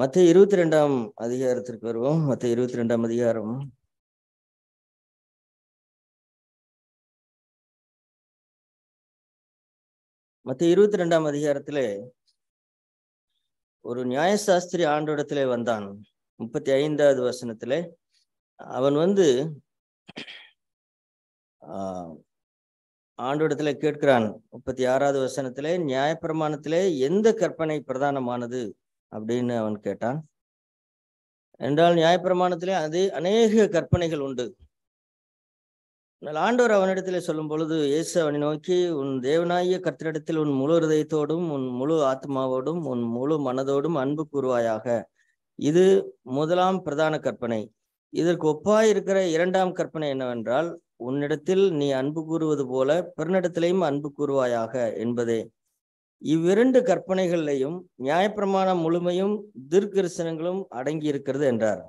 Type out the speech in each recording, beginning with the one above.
மத்திய இருபத்தி ரெண்டாம் அதிகாரத்திற்கு வருவோம் மத்திய இருபத்தி ரெண்டாம் அதிகாரம் மற்ற இருபத்தி ரெண்டாம் அதிகாரத்திலே ஒரு நியாயசாஸ்திரி ஆண்டோடத்துல வந்தான் முப்பத்தி ஐந்தாவது வசனத்திலே அவன் வந்து ஆண்டோடத்துல கேட்கிறான் முப்பத்தி ஆறாவது வசனத்துல நியாயப்பிரமாணத்திலே எந்த கற்பனை பிரதானமானது அப்படின்னு அவன் கேட்டான் என்றால் நியாயப்பிரமாணத்திலே அது அநேக கற்பனைகள் உண்டு ஆனால் ஆண்டவர் அவனிடத்திலே சொல்லும் பொழுது இயேசு அவனை நோக்கி உன் தேவநாயிய கர்த்தரிடத்தில் உன் முழு ஹதயத்தோடும் உன் முழு ஆத்மாவோடும் உன் முழு மனதோடும் அன்பு கூறுவாயாக இது முதலாம் பிரதான கற்பனை இதற்கு ஒப்பாய் இருக்கிற இரண்டாம் கற்பனை என்னவென்றால் உன்னிடத்தில் நீ அன்பு கூறுவது போல பிறனிடத்திலையும் அன்பு கூறுவாயாக என்பதே இவ்விரண்டு கற்பனைகளிலையும் நியாயப்பிரமாணம் முழுமையும் தீர்க்கரிசனங்களும் அடங்கி இருக்கிறது என்றார்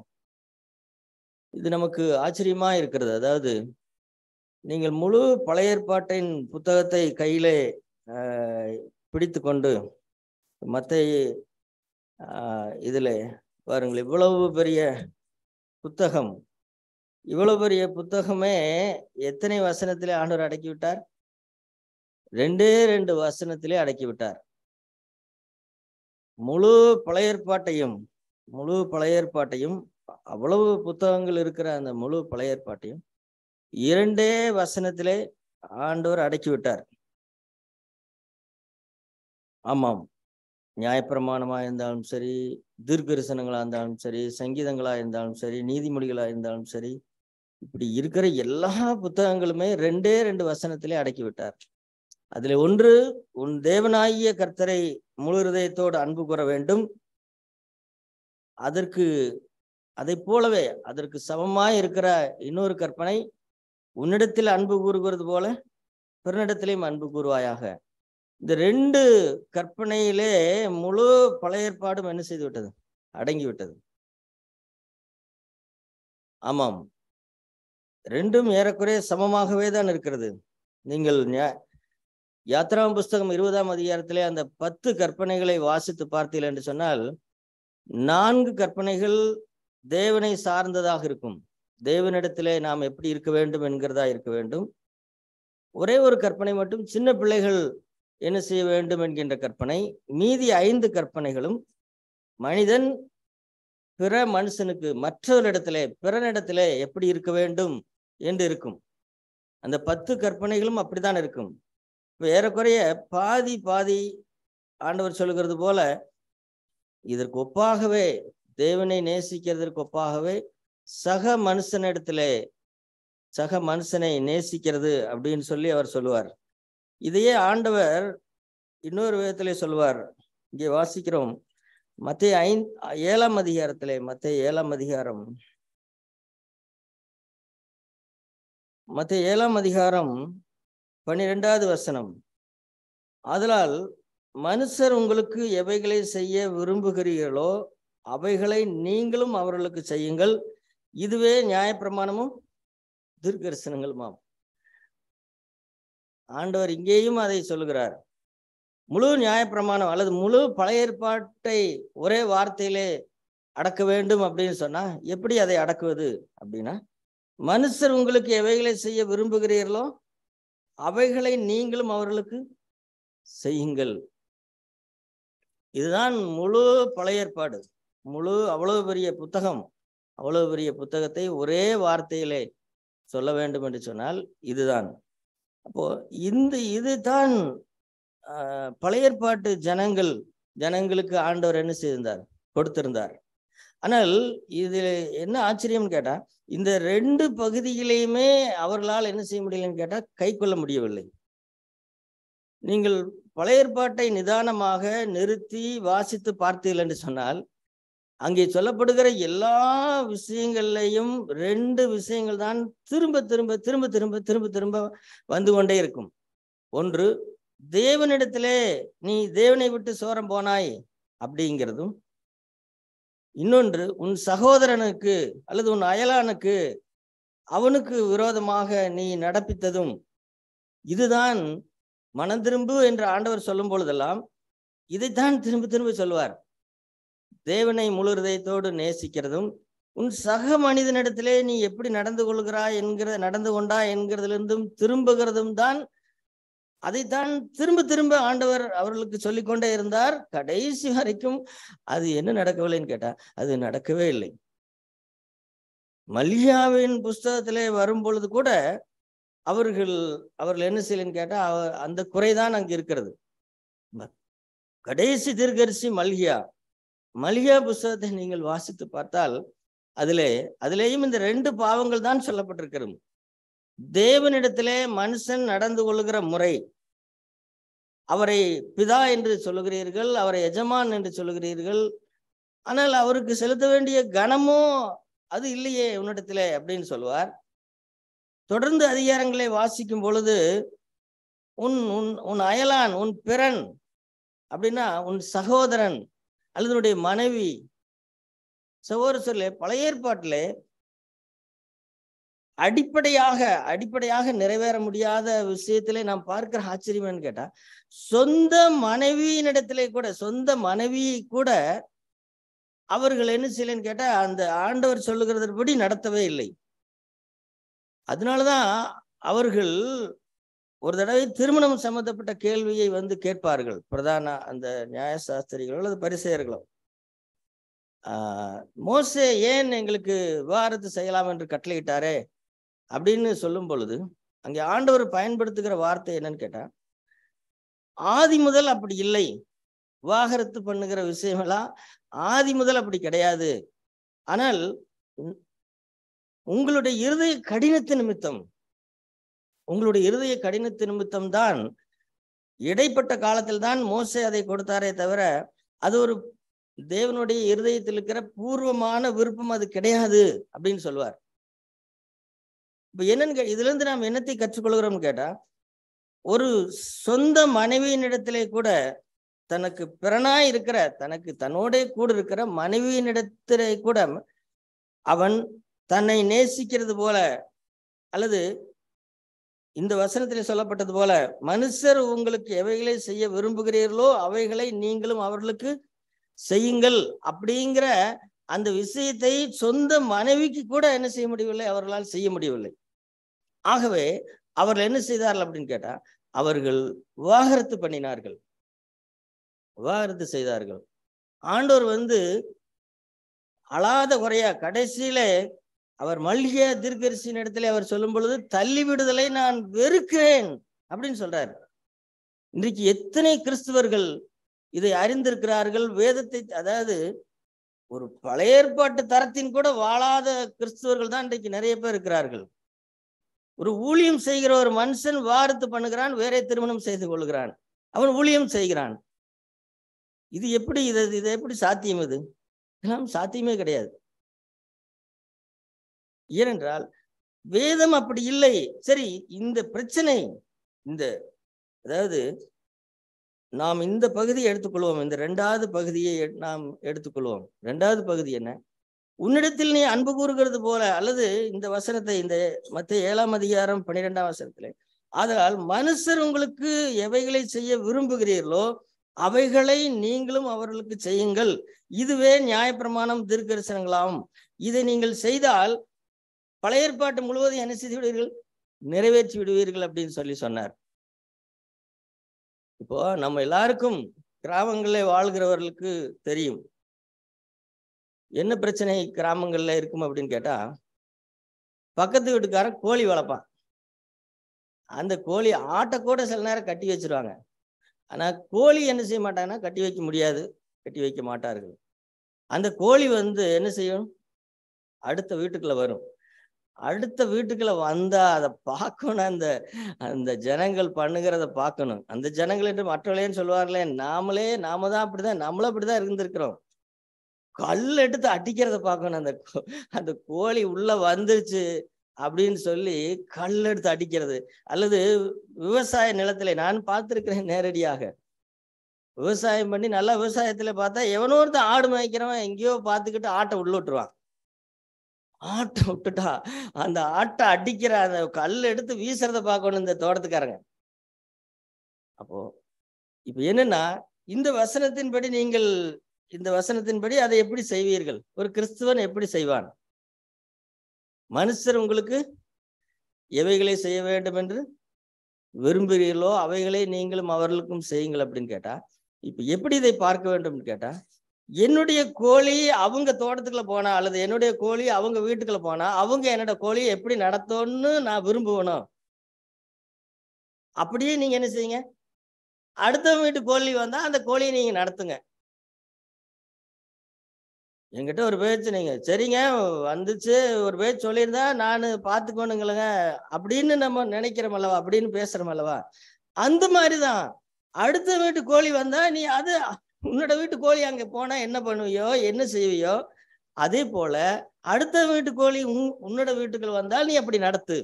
இது நமக்கு ஆச்சரியமா இருக்கிறது அதாவது நீங்கள் முழு பழைய ஏற்பாட்டின் புத்தகத்தை கையிலே பிடித்து கொண்டு மற்ற இதில் பாருங்கள் இவ்வளவு பெரிய புத்தகம் இவ்வளவு பெரிய புத்தகமே எத்தனை வசனத்திலே ஆண்டவர் அடக்கிவிட்டார் ரெண்டே ரெண்டு வசனத்திலே அடக்கிவிட்டார் முழு பழையற்பாட்டையும் முழு பழையற்பாட்டையும் அவ்வளவு புத்தகங்கள் இருக்கிற அந்த முழு பழையற்பாட்டையும் இரண்டே வசனத்திலே ஆண்டவர் அடக்கிவிட்டார் ஆமாம் நியாயப்பிரமாணமாக இருந்தாலும் சரி தீர்க்கரிசனங்களாக இருந்தாலும் சரி சங்கீதங்களாக இருந்தாலும் சரி நீதிமொழிகளாக இருந்தாலும் சரி இப்படி இருக்கிற எல்லா புத்தகங்களுமே ரெண்டே ரெண்டு வசனத்திலே அடக்கிவிட்டார் அதில் ஒன்று உன் தேவனாகிய கர்த்தரை முழு ஹதயத்தோடு அன்பு கூற வேண்டும் அதற்கு அதை போலவே அதற்கு சமமாய் இருக்கிற இன்னொரு கற்பனை உன்னிடத்தில் அன்பு கூறுகிறது போல பிறனிடத்திலையும் அன்பு கூறுவாயாக இந்த ரெண்டு கற்பனையிலே முழு பழைய ஏற்பாடும் என்ன செய்து விட்டது அடங்கி விட்டது ஆமாம் ரெண்டும் ஏறக்குறைய சமமாகவே தான் இருக்கிறது நீங்கள் யாத்திராம புஸ்தகம் இருபதாம் அதிகாரத்திலே அந்த பத்து கற்பனைகளை வாசித்து பார்த்தீர்கள் என்று சொன்னால் நான்கு கற்பனைகள் தேவனை சார்ந்ததாக இருக்கும் தேவனிடத்திலே நாம் எப்படி இருக்க வேண்டும் என்கிறதா இருக்க வேண்டும் ஒரே ஒரு கற்பனை மட்டும் சின்ன பிள்ளைகள் என்ன செய்ய வேண்டும் என்கின்ற கற்பனை மீதி ஐந்து கற்பனைகளும் மனிதன் பிற மனுஷனுக்கு மற்றவரிடத்திலே பிறனிடத்திலே எப்படி இருக்க வேண்டும் என்று இருக்கும் அந்த பத்து கற்பனைகளும் அப்படித்தான் இருக்கும் ஏறக்குறைய பாதி பாதி ஆண்டவர் சொல்லுகிறது போல இதற்கு ஒப்பாகவே தேவனை நேசிக்கிறதற்கு ஒப்பாகவே சக மனுஷனிடத்திலே சக மனுஷனை நேசிக்கிறது அப்படின்னு சொல்லி அவர் சொல்லுவார் இதையே ஆண்டவர் இன்னொரு விதத்திலே சொல்லுவார் இங்கே வாசிக்கிறோம் மத்திய ஐந் ஏழாம் அதிகாரத்திலே மத்திய ஏழாம் அதிகாரம் மத்திய ஏழாம் அதிகாரம் பன்னிரெண்டாவது வசனம் அதனால் மனுஷர் உங்களுக்கு எவைகளை செய்ய விரும்புகிறீர்களோ அவைகளை நீங்களும் அவர்களுக்கு செய்யுங்கள் இதுவே நியாயப்பிரமாணமும் தீர்க்கரசனங்களுமாம் ஆண்டவர் இங்கேயும் அதை சொல்லுகிறார் முழு நியாயப்பிரமாணம் அல்லது முழு பழைய ஏற்பாட்டை ஒரே வார்த்தையிலே அடக்க வேண்டும் அப்படின்னு சொன்னா எப்படி அதை அடக்குவது அப்படின்னா மனுஷர் உங்களுக்கு எவைகளை செய்ய விரும்புகிறீர்களோ அவைகளை நீங்களும் அவர்களுக்கு செய்யுங்கள் இதுதான் முழு பழைய ஏற்பாடு முழு அவ்வளவு பெரிய புத்தகம் அவ்வளவு பெரிய புத்தகத்தை ஒரே வார்த்தையிலே சொல்ல வேண்டும் என்று சொன்னால் இதுதான் அப்போ இந்த இதுதான் பழைய ஏற்பாட்டு ஜனங்கள் ஜனங்களுக்கு ஆண்டவர் என்ன செய்திருந்தார் கொடுத்திருந்தார் ஆனால் இதில் என்ன ஆச்சரியம்னு கேட்டால் இந்த ரெண்டு பகுதிகளையுமே அவர்களால் என்ன செய்ய முடியலன்னு கேட்டால் கை கொள்ள முடியவில்லை நீங்கள் பழைய நிதானமாக நிறுத்தி வாசித்து பார்த்தீர்கள் என்று சொன்னால் அங்கே சொல்லப்படுகிற எல்லா விஷயங்கள்லையும் ரெண்டு விஷயங்கள் தான் திரும்ப திரும்ப திரும்ப திரும்ப திரும்ப திரும்ப வந்து கொண்டே இருக்கும் ஒன்று தேவனிடத்திலே நீ தேவனை விட்டு சோரம் போனாய் அப்படிங்கிறதும் இன்னொன்று உன் சகோதரனுக்கு அல்லது உன் அயலானுக்கு அவனுக்கு விரோதமாக நீ நடப்பித்ததும் இதுதான் மனம் திரும்பு என்று ஆண்டவர் சொல்லும் பொழுதெல்லாம் இதைத்தான் திரும்ப திரும்ப சொல்வார் தேவனை முழு நேசிக்கிறதும் உன் சக மனிதனிடத்திலே நீ எப்படி நடந்து கொள்கிறாய் என்கிற நடந்து கொண்டா என்கிறதிலிருந்தும் திரும்புகிறதும் தான் அதைத்தான் திரும்ப திரும்ப ஆண்டவர் அவர்களுக்கு சொல்லிக்கொண்டே இருந்தார் கடைசி வரைக்கும் அது என்ன நடக்கவில்லைன்னு கேட்டா அது நடக்கவே இல்லை மல்யாவின் புஸ்தகத்திலே வரும் பொழுது கூட அவர்கள் அவர்கள் என்ன செய்யலன்னு கேட்டா அந்த குறைதான் அங்கு இருக்கிறது கடைசி திருகரிசி மல்கியா மல்கியா புஸ்தகத்தை நீங்கள் வாசித்து பார்த்தால் அதிலே அதுலேயும் இந்த ரெண்டு பாவங்கள் தான் சொல்லப்பட்டிருக்கிறது தேவனிடத்திலே மனுஷன் நடந்து கொள்கிற முறை அவரை பிதா என்று சொல்லுகிறீர்கள் அவரை எஜமான் என்று சொல்லுகிறீர்கள் ஆனால் அவருக்கு செலுத்த வேண்டிய கனமோ அது இல்லையே உன்னிடத்துல அப்படின்னு சொல்லுவார் தொடர்ந்து அதிகாரங்களை வாசிக்கும் பொழுது உன் உன் உன் அயலான் உன் பிறன் அப்படின்னா உன் சகோதரன் அல்லது மனைவி சகோதர சொல்ல பழைய ஏற்பாட்டிலே அடிப்படையாக அடிப்படையாக நிறைவேற முடியாத விஷயத்திலே நாம் பார்க்கிற ஆச்சரியம்னு கேட்டா சொந்த மனைவியினிடத்திலே கூட சொந்த மனைவி கூட அவர்கள் என்ன செய்யலன்னு கேட்டா அந்த ஆண்டவர் சொல்லுகிறதன்படி நடத்தவே இல்லை அதனாலதான் அவர்கள் ஒரு தடவை திருமணம் சம்பந்தப்பட்ட கேள்வியை வந்து கேட்பார்கள் பிரதான அந்த நியாயசாஸ்திரிகளோ அல்லது பரிசெயர்களோ மோசே ஏன் எங்களுக்கு விவாகரத்து செய்யலாம் என்று கட்டளையிட்டாரே அப்படின்னு சொல்லும் பொழுது அங்கே ஆண்டவர் பயன்படுத்துகிற வார்த்தை என்னன்னு கேட்டா ஆதி முதல் அப்படி இல்லை விவாகரத்து பண்ணுகிற விஷயமெல்லாம் ஆதி முதல் அப்படி கிடையாது ஆனால் உங்களுடைய இருதய கடினத்து நிமித்தம் உங்களுடைய இருதய கடினத்து நிமித்தம் தான் இடைப்பட்ட காலத்தில் தான் மோச அதை கொடுத்தாரே தவிர அது ஒரு தேவனுடைய இருதயத்தில் இருக்கிற பூர்வமான விருப்பம் அது கிடையாது அப்படின்னு சொல்லுவார் இப்போ என்னன்னு இதுல இருந்து நாம் என்னத்தை கற்றுக்கொள்கிறோம்னு கேட்டா ஒரு சொந்த மனைவியினிடத்திலே கூட தனக்கு பிறனாய் இருக்கிற தனக்கு தன்னோட கூட இருக்கிற மனைவியினிடத்திலே கூட அவன் தன்னை நேசிக்கிறது போல அல்லது இந்த வசனத்தில் சொல்லப்பட்டது போல மனுஷர் உங்களுக்கு எவைகளை செய்ய விரும்புகிறீர்களோ அவைகளை நீங்களும் அவர்களுக்கு செய்யுங்கள் அப்படிங்கிற அந்த விஷயத்தை சொந்த மனைவிக்கு கூட என்ன செய்ய முடியவில்லை அவர்களால் செய்ய முடியவில்லை ஆகவே அவர்கள் என்ன செய்தார்கள் அப்படின்னு கேட்டா அவர்கள் விவாகரத்து பண்ணினார்கள் விவாகரத்து செய்தார்கள் ஆண்டோர் வந்து அழாத குறையா கடைசியில அவர் மல்லிகா தீர்க்கரிசியின் இடத்துல அவர் சொல்லும் பொழுது தள்ளி விடுதலை நான் வெறுக்கிறேன் அப்படின்னு சொல்றாரு இன்றைக்கு எத்தனை கிறிஸ்துவர்கள் இதை அறிந்திருக்கிறார்கள் வேதத்தை அதாவது ஒரு பழைய ஏற்பாட்டு தரத்தின் கூட வாழாத கிறிஸ்துவர்கள் தான் இன்றைக்கு நிறைய பேர் இருக்கிறார்கள் ஒரு ஊழியம் செய்கிற ஒரு மனுஷன் வாரத்து பண்ணுகிறான் வேற திருமணம் செய்து கொள்கிறான் அவன் ஊழியம் செய்கிறான் இது எப்படி இது இது எப்படி சாத்தியம் இது எல்லாம் சாத்தியமே கிடையாது ஏனென்றால் வேதம் அப்படி இல்லை சரி இந்த பிரச்சனை இந்த அதாவது நாம் இந்த பகுதியை எடுத்துக்கொள்வோம் இந்த ரெண்டாவது பகுதியை நாம் எடுத்துக்கொள்வோம் ரெண்டாவது பகுதி என்ன உன்னிடத்தில் நீ அன்பு கூறுகிறது போல அல்லது இந்த வசனத்தை இந்த மற்ற ஏழாம் அதிகாரம் பன்னிரெண்டாம் வசனத்துல அதனால் மனுஷர் உங்களுக்கு எவைகளை செய்ய விரும்புகிறீர்களோ அவைகளை நீங்களும் அவர்களுக்கு செய்யுங்கள் இதுவே நியாயப்பிரமாணம் தீர்க்கரசனங்களாகும் இதை நீங்கள் செய்தால் பழைய முழுவதும் என்ன செய்து விடுவீர்கள் நிறைவேற்றி விடுவீர்கள் அப்படின்னு சொல்லி சொன்னார் இப்போ நம்ம எல்லாருக்கும் கிராமங்களில் வாழ்கிறவர்களுக்கு தெரியும் என்ன பிரச்சனை கிராமங்கள்ல இருக்கும் அப்படின்னு கேட்டா பக்கத்து வீட்டுக்காரன் கோழி வளர்ப்பான் அந்த கோழி ஆட்டை கூட சில நேரம் கட்டி வச்சிருவாங்க ஆனா கோழி என்ன செய்ய மாட்டாங்கன்னா கட்டி வைக்க முடியாது கட்டி வைக்க மாட்டார்கள் அந்த கோழி வந்து என்ன செய்யும் அடுத்த வீட்டுக்குள்ள வரும் அடுத்த வீட்டுக்குள்ள வந்தா அதை பார்க்கணும் அந்த அந்த ஜனங்கள் பண்ணுகிறத பார்க்கணும் அந்த ஜனங்கள் என்று மற்றவர்களேன்னு சொல்லுவார்களே நாமளே நாம தான் அப்படிதான் நம்மளும் அப்படிதான் இருந்திருக்கிறோம் கல் எடுத்து அடிக்கிறத பார்க்கணும் அந்த அந்த கோழி உள்ள வந்துருச்சு அப்படின்னு சொல்லி கல் எடுத்து அடிக்கிறது அல்லது விவசாய நிலத்துல நான் பார்த்துருக்கிறேன் நேரடியாக விவசாயம் பண்ணி நல்லா விவசாயத்துல பார்த்தா எவனோ ஒருத்தன் ஆடு மேய்க்கிறவன் எங்கேயோ பார்த்துக்கிட்டு ஆட்டை விட்டுருவான் ஆட்டை விட்டுட்டா அந்த ஆட்டை அடிக்கிற அந்த கல் எடுத்து வீசுறத பார்க்கணும் இந்த தோட்டத்துக்காரங்க அப்போ இப்ப என்னன்னா இந்த வசனத்தின்படி நீங்கள் இந்த வசனத்தின்படி அதை எப்படி செய்வீர்கள் ஒரு கிறிஸ்துவன் எப்படி செய்வான் மனுஷர் உங்களுக்கு எவைகளை செய்ய வேண்டும் என்று விரும்புகிறீர்களோ அவைகளை நீங்களும் அவர்களுக்கும் செய்யுங்கள் அப்படின்னு கேட்டா இப்ப எப்படி இதை பார்க்க வேண்டும் கேட்டா என்னுடைய கோழி அவங்க தோட்டத்துக்குள்ள போனா அல்லது என்னுடைய கோழி அவங்க வீட்டுக்குள்ள போனா அவங்க என்னோட கோழியை எப்படி நடத்தணும்னு நான் விரும்புவனும் அப்படியே நீங்க என்ன செய்யுங்க அடுத்த வீட்டு கோழி வந்தா அந்த கோழியை நீங்க நடத்துங்க என்கிட்ட ஒரு பேச்சு நீங்க சரிங்க வந்துச்சு ஒரு பேச்சு சொல்லியிருந்தா நான் பார்த்துக்கோனுங்களங்க அப்படின்னு நம்ம நினைக்கிறோம் அல்லவா அப்படின்னு பேசுறோம் அல்லவா அந்த மாதிரிதான் அடுத்த வீட்டு கோழி வந்தா நீ அது உன்னோட வீட்டு கோழி அங்க போனா என்ன பண்ணுவியோ என்ன செய்வியோ அதே போல அடுத்த வீட்டு கோழி உன் உன்னோட வீட்டுக்குள் வந்தால் நீ அப்படி நடத்து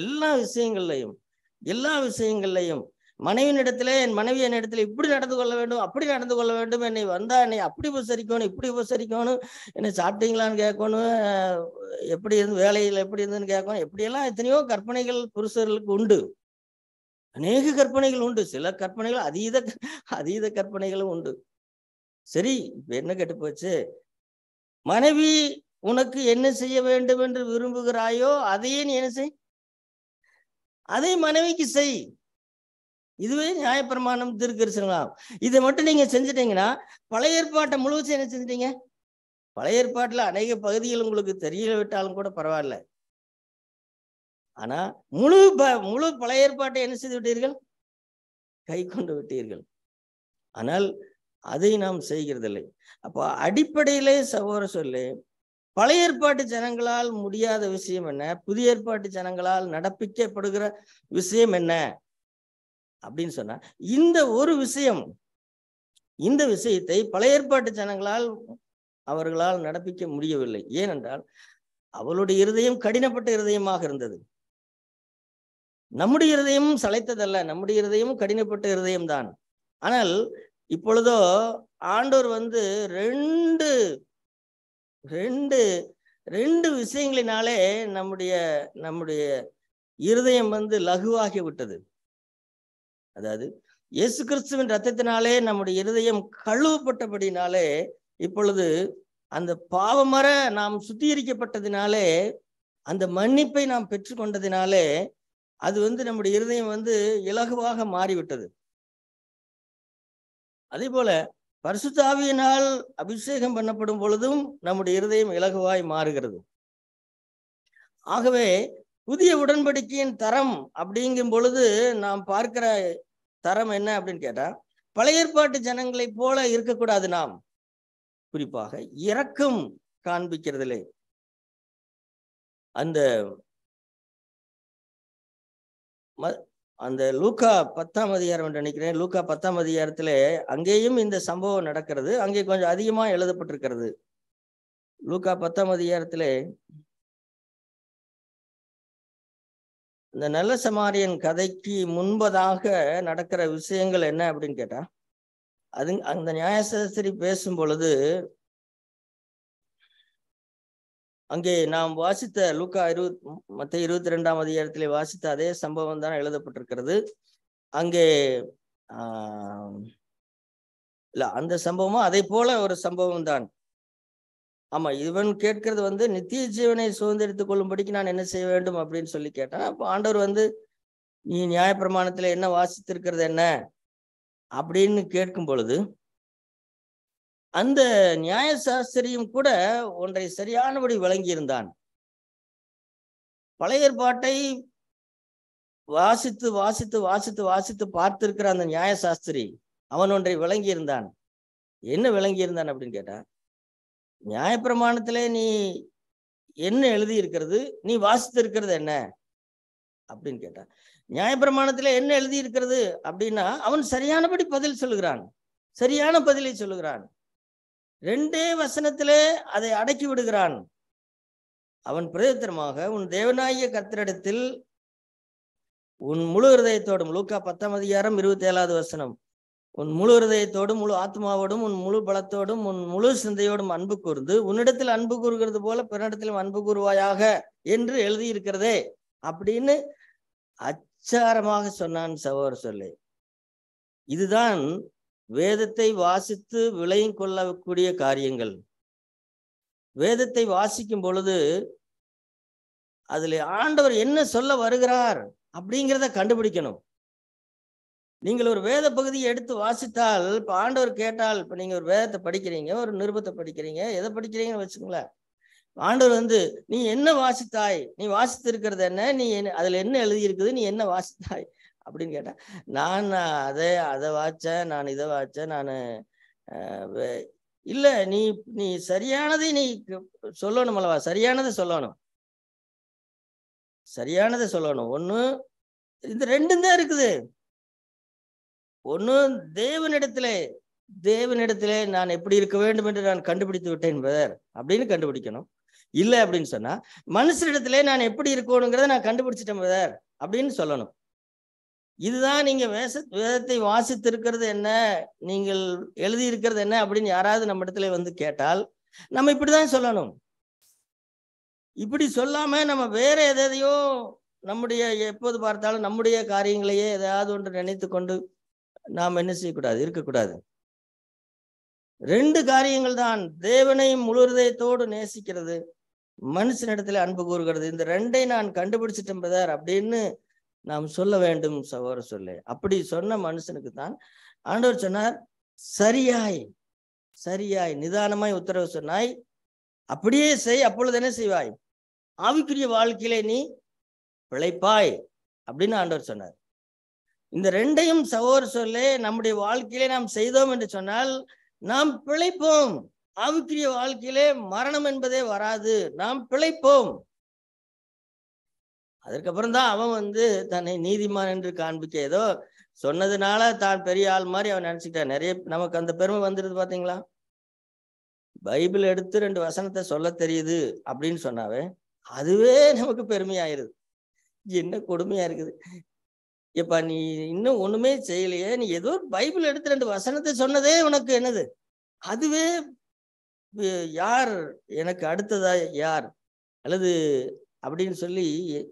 எல்லா விஷயங்கள்லையும் எல்லா விஷயங்கள்லையும் இடத்துல என் மனைவி என் இடத்துல இப்படி நடந்து கொள்ள வேண்டும் அப்படி நடந்து கொள்ள வேண்டும் என்னை வந்தா என்னை அப்படி உபசரிக்கணும் இப்படி உபசரிக்கணும் என்னை சாப்பிட்டீங்களான்னு கேட்கணும் எப்படி இருந்து வேலையில் எப்படி இருந்துன்னு கேட்கணும் எப்படியெல்லாம் எத்தனையோ கற்பனைகள் புருஷர்களுக்கு உண்டு அநேக கற்பனைகள் உண்டு சில கற்பனைகள் அதீத அதீத கற்பனைகளும் உண்டு சரி இப்ப என்ன கெட்டு போச்சு மனைவி உனக்கு என்ன செய்ய வேண்டும் என்று விரும்புகிறாயோ அதையே நீ என்ன செய் அதை மனைவிக்கு செய் இதுவே நியாயப்பிரமாணம் திருக்கரிசனாம் இதை மட்டும் நீங்க செஞ்சிட்டீங்கன்னா பழைய ஏற்பாட்டை முழுவதும் என்ன செஞ்சிட்டீங்க பழைய ஏற்பாட்டில் அநேக பகுதிகள் உங்களுக்கு தெரியல விட்டாலும் கூட பரவாயில்ல ஆனா முழு ப முழு பழைய ஏற்பாட்டை என்ன செய்து விட்டீர்கள் கை கொண்டு விட்டீர்கள் ஆனால் அதை நாம் செய்கிறதில்லை அப்போ அடிப்படையிலே சகோதர சொல்லு பழைய ஏற்பாட்டு ஜனங்களால் முடியாத விஷயம் என்ன புதிய ஏற்பாட்டு ஜனங்களால் நடப்பிக்கப்படுகிற விஷயம் என்ன அப்படின்னு சொன்னா இந்த ஒரு விஷயம் இந்த விஷயத்தை பழைய ஏற்பாட்டு ஜனங்களால் அவர்களால் நடப்பிக்க முடியவில்லை ஏனென்றால் அவளுடைய இருதயம் கடினப்பட்ட இருதயமாக இருந்தது நம்முடைய இருதயமும் சளைத்ததல்ல நம்முடைய இருதயமும் கடினப்பட்ட இருதயம் தான் ஆனால் இப்பொழுதோ ஆண்டோர் வந்து ரெண்டு ரெண்டு ரெண்டு விஷயங்களினாலே நம்முடைய நம்முடைய இருதயம் வந்து லகுவாகி விட்டது அதாவது இயேசு கிறிஸ்துவின் ரத்தத்தினாலே நம்முடைய இருதயம் கழுவப்பட்டபடினாலே இப்பொழுது அந்த பாவமர நாம் சுத்திகரிக்கப்பட்டதினாலே அந்த மன்னிப்பை நாம் பெற்றுக்கொண்டதினாலே அது வந்து நம்முடைய இருதயம் வந்து இலகுவாக மாறிவிட்டது அதே போல பரிசுத்தாவியினால் அபிஷேகம் பண்ணப்படும் பொழுதும் நம்முடைய இருதயம் இலகுவாய் மாறுகிறது ஆகவே புதிய உடன்படிக்கையின் தரம் அப்படிங்கும் பொழுது நாம் பார்க்கிற தரம் என்ன அப்படின்னு கேட்டா பழைய ஏற்பாட்டு ஜனங்களை போல இருக்கக்கூடாது நாம் குறிப்பாக இறக்கம் காண்பிக்கிறதுலே அந்த அந்த லூக்கா பத்தாம் அதிகாரம் என்று நினைக்கிறேன் லூக்கா பத்தாம் அதிகாரத்துல அங்கேயும் இந்த சம்பவம் நடக்கிறது அங்கே கொஞ்சம் அதிகமா எழுதப்பட்டிருக்கிறது லூக்கா பத்தாம் அதிகாரத்துல இந்த நல்ல சமாரியன் கதைக்கு முன்பதாக நடக்கிற விஷயங்கள் என்ன அப்படின்னு கேட்டா அது அந்த நியாயசாஸ்திரி பேசும் பொழுது அங்கே நாம் வாசித்த லூக்கா இருபத் மத்த இருபத்தி ரெண்டாம் அதிகாரத்திலே வாசித்த அதே சம்பவம் தான் எழுதப்பட்டிருக்கிறது அங்கே இல்ல அந்த சம்பவமும் அதே போல ஒரு சம்பவம் தான் ஆமா இவன் கேட்கறது வந்து நித்திய ஜீவனை சுதந்திரித்துக் கொள்ளும்படிக்கு நான் என்ன செய்ய வேண்டும் அப்படின்னு சொல்லி கேட்டான் அப்போ ஆண்டவர் வந்து நீ நியாயப்பிரமாணத்துல என்ன வாசித்திருக்கிறது என்ன அப்படின்னு கேட்கும் பொழுது அந்த நியாயசாஸ்திரியும் கூட ஒன்றை சரியானபடி விளங்கியிருந்தான் பழைய பாட்டை வாசித்து வாசித்து வாசித்து வாசித்து பார்த்திருக்கிற அந்த நியாயசாஸ்திரி அவன் ஒன்றை விளங்கியிருந்தான் என்ன விளங்கியிருந்தான் அப்படின்னு கேட்டான் நியாயப்பிரமாணத்திலே நீ என்ன எழுதி இருக்கிறது நீ வாசித்து இருக்கிறது என்ன அப்படின்னு கேட்டான் நியாயப்பிரமாணத்துல என்ன எழுதி இருக்கிறது அப்படின்னா அவன் சரியானபடி பதில் சொல்லுகிறான் சரியான பதிலை சொல்லுகிறான் ரெண்டே வசனத்திலே அதை அடக்கி விடுகிறான் அவன் பிரயோத்தனமாக உன் தேவநாயக கத்திரிடத்தில் உன் முழு ஹிருதயத்தோடும் முழுக்கா பத்தாம் அதிகாரம் இருபத்தி ஏழாவது வசனம் உன் முழு ஹிருதயத்தோடும் முழு ஆத்மாவோடும் உன் முழு பலத்தோடும் உன் முழு சிந்தையோடும் அன்பு கூர்ந்து உன்னிடத்தில் அன்பு கூறுகிறது போல பிறனிடத்திலும் அன்பு கூறுவாயாக என்று எழுதியிருக்கிறதே அப்படின்னு அச்சாரமாக சொன்னான் சகோதர சொல்லு இதுதான் வேதத்தை வாசித்து விளையும் கொள்ளக்கூடிய காரியங்கள் வேதத்தை வாசிக்கும் பொழுது அதில் ஆண்டவர் என்ன சொல்ல வருகிறார் அப்படிங்கிறத கண்டுபிடிக்கணும் நீங்கள் ஒரு வேத பகுதியை எடுத்து வாசித்தால் இப்போ ஆண்டவர் கேட்டால் இப்போ நீங்கள் ஒரு வேதத்தை படிக்கிறீங்க ஒரு நிருபத்தை படிக்கிறீங்க எதை படிக்கிறீங்கன்னு வச்சுக்கோங்களேன் ஆண்டவர் வந்து நீ என்ன வாசித்தாய் நீ வாசித்திருக்கிறது என்ன நீ என்ன அதில் என்ன எழுதியிருக்குது நீ என்ன வாசித்தாய் அப்படின்னு கேட்டா நான் அதை அதை வாச்சேன் நான் இதை வாச்சேன் நான் இல்ல நீ நீ சரியானதை நீ சொல்லணும் அல்லவா சரியானதை சொல்லணும் சரியானதை சொல்லணும் ஒண்ணு இந்த ரெண்டும் தான் இருக்குது ஒண்ணு தேவனிடத்துல தேவனிடத்திலே நான் எப்படி இருக்க வேண்டும் என்று நான் கண்டுபிடித்து விட்டேன் பிரதர் அப்படின்னு கண்டுபிடிக்கணும் இல்லை அப்படின்னு சொன்னா மனுஷனிடத்திலே நான் எப்படி இருக்கணுங்கிறத நான் கண்டுபிடிச்சிட்டேன் பிரதர் அப்படின்னு சொல்லணும் இதுதான் நீங்க வேச வேதத்தை வாசித்திருக்கிறது என்ன நீங்கள் எழுதியிருக்கிறது என்ன அப்படின்னு யாராவது நம்ம இடத்துல வந்து கேட்டால் நம்ம இப்படிதான் சொல்லணும் இப்படி சொல்லாம நம்ம வேற எதையோ நம்முடைய எப்போது பார்த்தாலும் நம்முடைய காரியங்களையே ஏதாவது ஒன்று நினைத்து கொண்டு நாம் என்ன செய்யக்கூடாது இருக்கக்கூடாது ரெண்டு காரியங்கள் தான் தேவனை முழுதயத்தோடு நேசிக்கிறது மனுஷனிடத்துல அன்பு கூறுகிறது இந்த ரெண்டை நான் கண்டுபிடிச்சிட்டேன் பிரதார் அப்படின்னு நாம் சொல்ல வேண்டும் சகோர சொல்லு அப்படி சொன்ன மனுஷனுக்கு தான் ஆண்டவர் சொன்னார் சரியாய் சரியாய் நிதானமாய் உத்தரவு சொன்னாய் அப்படியே செய் அப்பொழுது என்ன செய்வாய் ஆவிக்குரிய வாழ்க்கையிலே நீ பிழைப்பாய் அப்படின்னு ஆண்டவர் சொன்னார் இந்த ரெண்டையும் சகோர சொல்லே நம்முடைய வாழ்க்கையிலே நாம் செய்தோம் என்று சொன்னால் நாம் பிழைப்போம் ஆவிக்குரிய வாழ்க்கையிலே மரணம் என்பதே வராது நாம் பிழைப்போம் அதற்கப்புறம் தான் அவன் வந்து தன்னை நீதிமான் என்று காண்பிக்க ஏதோ சொன்னதுனால தான் பெரிய ஆள் மாதிரி அவன் நினைச்சுக்கிட்டான் நிறைய நமக்கு அந்த பெருமை வந்துருது பாத்தீங்களா பைபிள் எடுத்து ரெண்டு வசனத்தை சொல்ல தெரியுது அப்படின்னு சொன்னாவே அதுவே நமக்கு பெருமையாயிருது என்ன கொடுமையா இருக்குது இப்ப நீ இன்னும் ஒண்ணுமே செய்யலையே நீ ஏதோ பைபிள் எடுத்து ரெண்டு வசனத்தை சொன்னதே உனக்கு என்னது அதுவே யார் எனக்கு அடுத்ததா யார் அல்லது அப்படின்னு சொல்லி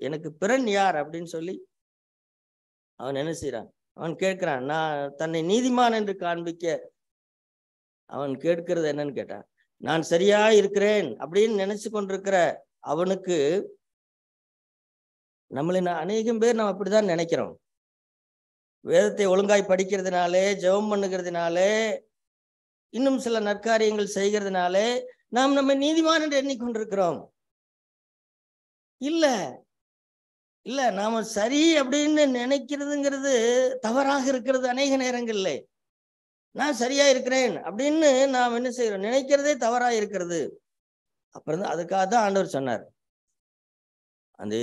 எனக்கு பிறன் யார் அப்படின்னு சொல்லி அவன் என்ன செய்யறான் அவன் கேட்கிறான் நான் தன்னை நீதிமான் என்று காண்பிக்க அவன் கேட்கிறது என்னன்னு கேட்டான் நான் சரியா இருக்கிறேன் அப்படின்னு நினைச்சு கொண்டிருக்கிற அவனுக்கு நம்மளை நான் அநேகம் பேர் நம்ம அப்படிதான் நினைக்கிறோம் வேதத்தை ஒழுங்காய் படிக்கிறதுனாலே ஜெபம் பண்ணுகிறதுனாலே இன்னும் சில நற்காரியங்கள் செய்கிறதுனாலே நாம் நம்ம நீதிமான் என்று எண்ணிக்கொண்டிருக்கிறோம் இல்லை இல்லை நாம் சரி அப்படின்னு நினைக்கிறதுங்கிறது தவறாக இருக்கிறது அநேக நேரங்களில் நான் சரியா இருக்கிறேன் அப்படின்னு நாம் என்ன செய்யறோம் நினைக்கிறதே தவறா இருக்கிறது அப்புறம் அதுக்காக தான் ஆண்டவர் சொன்னார் அந்த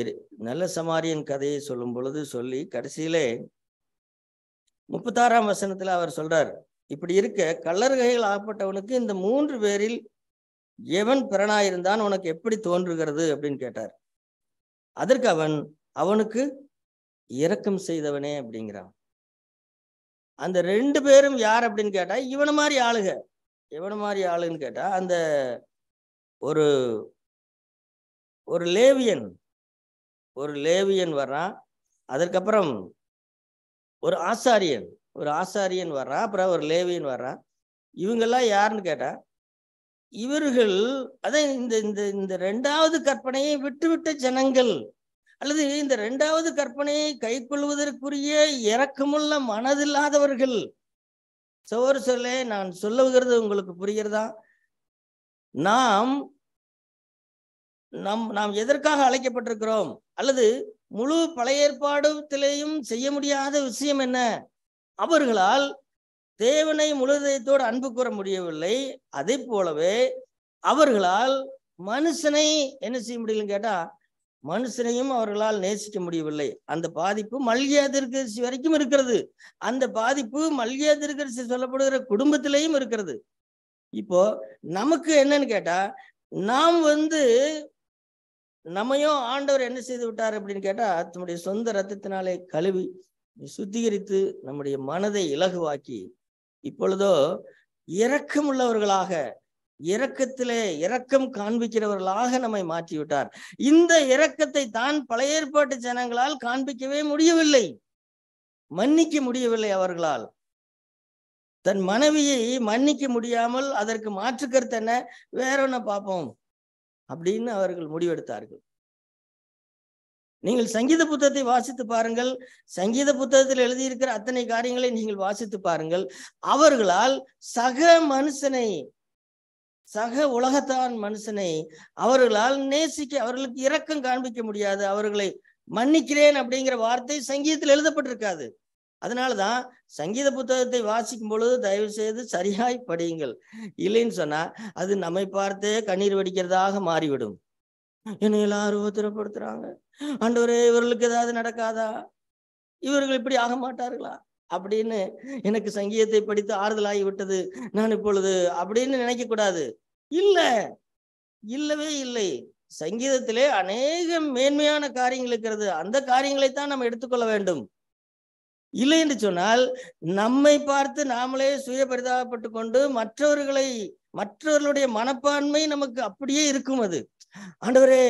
நல்ல சமாரியன் கதையை சொல்லும் பொழுது சொல்லி கடைசியிலே முப்பத்தாறாம் வசனத்துல அவர் சொல்றார் இப்படி இருக்க கல்லறுகைகள் ஆகப்பட்டவனுக்கு இந்த மூன்று பேரில் எவன் பிறனாயிருந்தான் உனக்கு எப்படி தோன்றுகிறது அப்படின்னு கேட்டார் அதற்கு அவன் அவனுக்கு இரக்கம் செய்தவனே அப்படிங்கிறான் அந்த ரெண்டு பேரும் யார் அப்படின்னு கேட்டா இவனை மாதிரி ஆளுக இவனை மாதிரி ஆளுன்னு கேட்டா அந்த ஒரு ஒரு லேவியன் ஒரு லேவியன் வர்றான் அதற்கப்புறம் ஒரு ஆசாரியன் ஒரு ஆசாரியன் வர்றான் அப்புறம் ஒரு லேவியன் வர்றான் இவங்கெல்லாம் யாருன்னு கேட்டால் இவர்கள் அதை இந்த இந்த இந்த ரெண்டாவது கற்பனையை விட்டுவிட்ட ஜனங்கள் அல்லது இந்த ரெண்டாவது கற்பனையை கை கொள்வதற்குரிய இறக்கமுள்ள மனதில்லாதவர்கள் சோறு சொல்ல நான் சொல்லுகிறது உங்களுக்கு புரிகிறதா நாம் நம் நாம் எதற்காக அழைக்கப்பட்டிருக்கிறோம் அல்லது முழு பழைய ஏற்பாடுத்திலேயும் செய்ய முடியாத விஷயம் என்ன அவர்களால் தேவனை முழுதயத்தோடு அன்பு கூற முடியவில்லை அதே போலவே அவர்களால் மனுஷனை என்ன செய்ய முடியலன்னு கேட்டா மனுஷனையும் அவர்களால் நேசிக்க முடியவில்லை அந்த பாதிப்பு மல்கியா திருக்கரிசி வரைக்கும் இருக்கிறது அந்த பாதிப்பு மல்கியா திருக்கரிசி சொல்லப்படுகிற குடும்பத்திலையும் இருக்கிறது இப்போ நமக்கு என்னன்னு கேட்டா நாம் வந்து நம்மையும் ஆண்டவர் என்ன செய்து விட்டார் அப்படின்னு கேட்டா தன்னுடைய சொந்த ரத்தத்தினாலே கழுவி சுத்திகரித்து நம்முடைய மனதை இலகுவாக்கி இப்பொழுதோ இரக்கம் உள்ளவர்களாக இரக்கத்திலே இரக்கம் காண்பிக்கிறவர்களாக நம்மை மாற்றிவிட்டார் இந்த இரக்கத்தை தான் பழைய ஏற்பாட்டு ஜனங்களால் காண்பிக்கவே முடியவில்லை மன்னிக்க முடியவில்லை அவர்களால் தன் மனைவியை மன்னிக்க முடியாமல் அதற்கு மாற்றுக்கருத்து என்ன வேற ஒன்ன பார்ப்போம் அப்படின்னு அவர்கள் முடிவெடுத்தார்கள் நீங்கள் சங்கீத புத்தகத்தை வாசித்து பாருங்கள் சங்கீத புத்தகத்தில் எழுதியிருக்கிற அத்தனை காரியங்களை நீங்கள் வாசித்து பாருங்கள் அவர்களால் சக மனுஷனை சக உலகத்தான் மனுஷனை அவர்களால் நேசிக்க அவர்களுக்கு இரக்கம் காண்பிக்க முடியாது அவர்களை மன்னிக்கிறேன் அப்படிங்கிற வார்த்தை சங்கீதத்தில் எழுதப்பட்டிருக்காது அதனாலதான் சங்கீத புத்தகத்தை வாசிக்கும் பொழுது தயவு செய்து சரியாய் படியுங்கள் இல்லைன்னு சொன்னா அது நம்மை பார்த்தே கண்ணீர் வடிக்கிறதாக மாறிவிடும் என்னை எல்லாரும் உபத்திரப்படுத்துறாங்க ஆண்டவரே இவர்களுக்கு ஏதாவது நடக்காதா இவர்கள் இப்படி ஆக மாட்டார்களா அப்படின்னு எனக்கு சங்கீதத்தை படித்து ஆறுதலாகி விட்டது நான் இப்பொழுது அப்படின்னு நினைக்க கூடாது இல்ல இல்லவே இல்லை சங்கீதத்திலே அநேக மேன்மையான காரியங்கள் இருக்கிறது அந்த காரியங்களைத்தான் நம்ம எடுத்துக்கொள்ள வேண்டும் இல்லை என்று சொன்னால் நம்மை பார்த்து நாமளே சுய பரிதாபப்பட்டு கொண்டு மற்றவர்களை மற்றவர்களுடைய மனப்பான்மை நமக்கு அப்படியே இருக்கும் அது ஆண்டவரே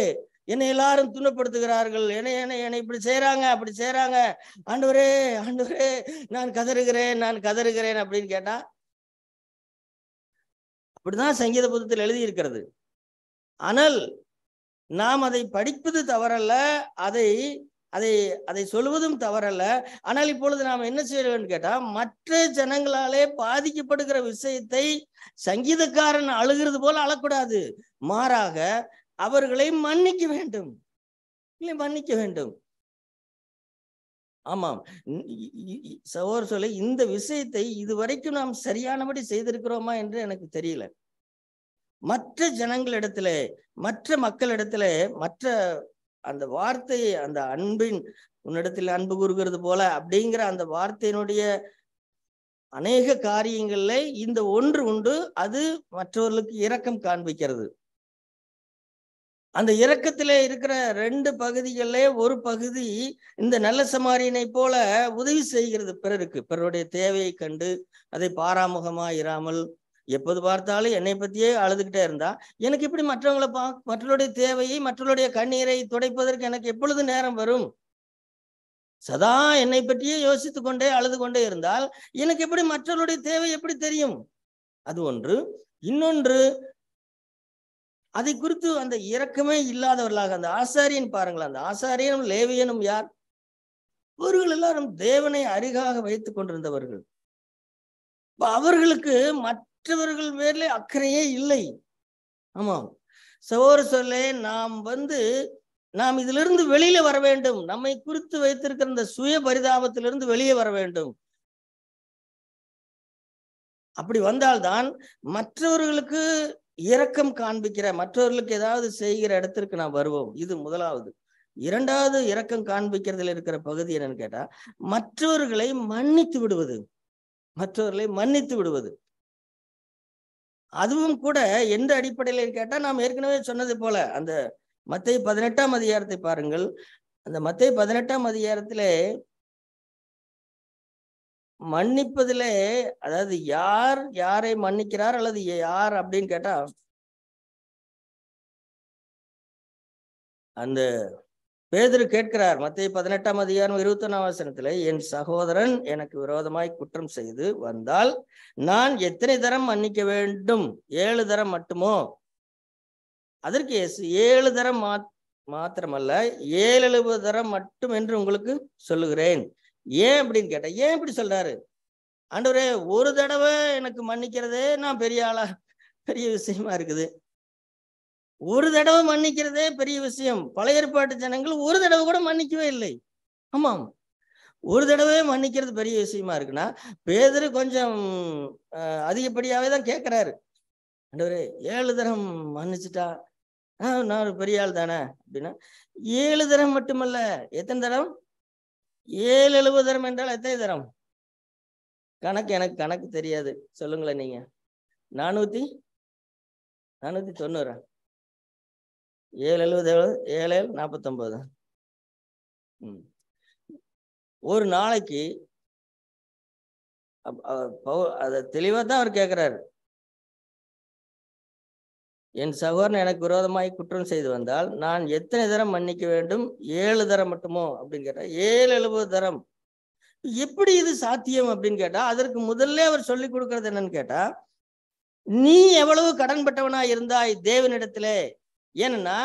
என்னை எல்லாரும் துன்பப்படுத்துகிறார்கள் என்னை என்னை என்னை இப்படி செய்யறாங்க அப்படி செய்யறாங்க ஆண்டவரே ஆண்டவரே நான் கதறுகிறேன் நான் கதறுகிறேன் அப்படின்னு கேட்டா அப்படிதான் சங்கீத புத்தத்தில் எழுதியிருக்கிறது ஆனால் நாம் அதை படிப்பது தவறல்ல அதை அதை அதை சொல்வதும் தவறல்ல ஆனால் இப்பொழுது நாம் என்ன செய்ய வேண்டும் கேட்டால் மற்ற ஜனங்களாலே பாதிக்கப்படுகிற விஷயத்தை சங்கீதக்காரன் அழுகிறது போல அழக்கூடாது மாறாக அவர்களை மன்னிக்க வேண்டும் இல்லை மன்னிக்க வேண்டும் ஆமாம் சகோதர சொல்லி இந்த விஷயத்தை இதுவரைக்கும் நாம் சரியானபடி செய்திருக்கிறோமா என்று எனக்கு தெரியல மற்ற ஜனங்களிடத்துல மற்ற மக்களிடத்துல மற்ற அந்த வார்த்தை அந்த அன்பின் உன்னிடத்தில் அன்பு கூறுகிறது போல அப்படிங்கிற அந்த வார்த்தையினுடைய அநேக காரியங்கள்ல இந்த ஒன்று உண்டு அது மற்றவர்களுக்கு இரக்கம் காண்பிக்கிறது அந்த இறக்கத்திலே இருக்கிற ரெண்டு பகுதிகளிலே ஒரு பகுதி இந்த நல்ல சமாரியனை போல உதவி செய்கிறது பிறருக்கு பிறருடைய தேவையை கண்டு அதை பாராமுகமா இராமல் எப்போது பார்த்தாலும் என்னை பத்தியே அழுதுகிட்டே இருந்தா எனக்கு இப்படி மற்றவங்களை பா மற்றவருடைய தேவையை மற்றவருடைய கண்ணீரை துடைப்பதற்கு எனக்கு எப்பொழுது நேரம் வரும் சதா என்னை பற்றியே யோசித்து கொண்டே அழுது கொண்டே இருந்தால் எனக்கு எப்படி மற்றவருடைய தேவை எப்படி தெரியும் அது ஒன்று இன்னொன்று அதை குறித்து அந்த இறக்கமே இல்லாதவர்களாக அந்த ஆசாரியன் பாருங்களேன் அந்த ஆசாரியனும் லேவியனும் யார் இவர்கள் எல்லாரும் தேவனை அருகாக வைத்துக் கொண்டிருந்தவர்கள் அவர்களுக்கு மற்றவர்கள் மேலே அக்கறையே இல்லை ஆமா சோறு சொல்லே நாம் வந்து நாம் இதிலிருந்து வெளியில வர வேண்டும் நம்மை குறித்து வைத்திருக்கிற இந்த சுய பரிதாபத்திலிருந்து வெளியே வர வேண்டும் அப்படி வந்தால்தான் மற்றவர்களுக்கு இரக்கம் காண்பிக்கிற மற்றவர்களுக்கு ஏதாவது செய்கிற இடத்திற்கு நான் வருவோம் இது முதலாவது இரண்டாவது இரக்கம் காண்பிக்கிறதுல இருக்கிற பகுதி என்னன்னு கேட்டா மற்றவர்களை மன்னித்து விடுவது மற்றவர்களை மன்னித்து விடுவது அதுவும் கூட எந்த அடிப்படையில கேட்டா நாம் ஏற்கனவே சொன்னது போல அந்த மத்திய பதினெட்டாம் அதிகாரத்தை பாருங்கள் அந்த மத்திய பதினெட்டாம் அதிகாரத்திலே மன்னிப்பதிலே அதாவது யார் யாரை மன்னிக்கிறார் அல்லது யார் அப்படின்னு கேட்டா அந்த பேதரு கேட்கிறார் மத்திய பதினெட்டாம் அதிகாரம் இருபத்தி ஒன்றாம் என் சகோதரன் எனக்கு விரோதமாய் குற்றம் செய்து வந்தால் நான் எத்தனை தரம் மன்னிக்க வேண்டும் ஏழு தரம் மட்டுமோ அதற்கு ஏழு தரம் மாத்திரமல்ல ஏழு எழுபது தரம் மட்டும் என்று உங்களுக்கு சொல்லுகிறேன் ஏன் அப்படின்னு கேட்டேன் ஏன் இப்படி சொல்றாரு ஆண்டவரே ஒரு தடவை எனக்கு மன்னிக்கிறதே நான் பெரிய ஆளா பெரிய விஷயமா இருக்குது ஒரு தடவை மன்னிக்கிறதே பெரிய விஷயம் பழைய ஏற்பாட்டு ஜனங்கள் ஒரு தடவை கூட மன்னிக்கவே இல்லை ஆமாம் ஒரு தடவை மன்னிக்கிறது பெரிய விஷயமா இருக்குன்னா பேதரு கொஞ்சம் அதிகப்படியாவே தான் கேட்கிறாரு ஆண்டவரே ஏழு தரம் மன்னிச்சுட்டா நான் ஒரு பெரிய ஆள் தானே அப்படின்னா ஏழு தரம் மட்டுமல்ல எத்தனை தடவை ஏழு எழுபது தரம் என்றால் எத்தனை தரம் கணக்கு எனக்கு கணக்கு தெரியாது சொல்லுங்களேன் நீங்க நானூத்தி நானூத்தி தொண்ணூறா ஏழு எழுபது எழுபது ஏழு ஏழு நாற்பத்தொன்பது ஒரு நாளைக்கு அதை தெளிவாக தான் அவர் கேட்குறாரு என் சகோதரன் எனக்கு விரோதமாய் குற்றம் செய்து வந்தால் நான் எத்தனை தரம் மன்னிக்க வேண்டும் ஏழு தரம் மட்டுமோ அப்படின்னு கேட்டால் ஏழு எழுபது தரம் எப்படி இது சாத்தியம் அப்படின்னு கேட்டா அதற்கு முதல்ல அவர் சொல்லி கொடுக்கறது என்னன்னு கேட்டா நீ எவ்வளவு கடன் பட்டவனா இருந்தாய் தேவனிடத்திலே ஏன்னா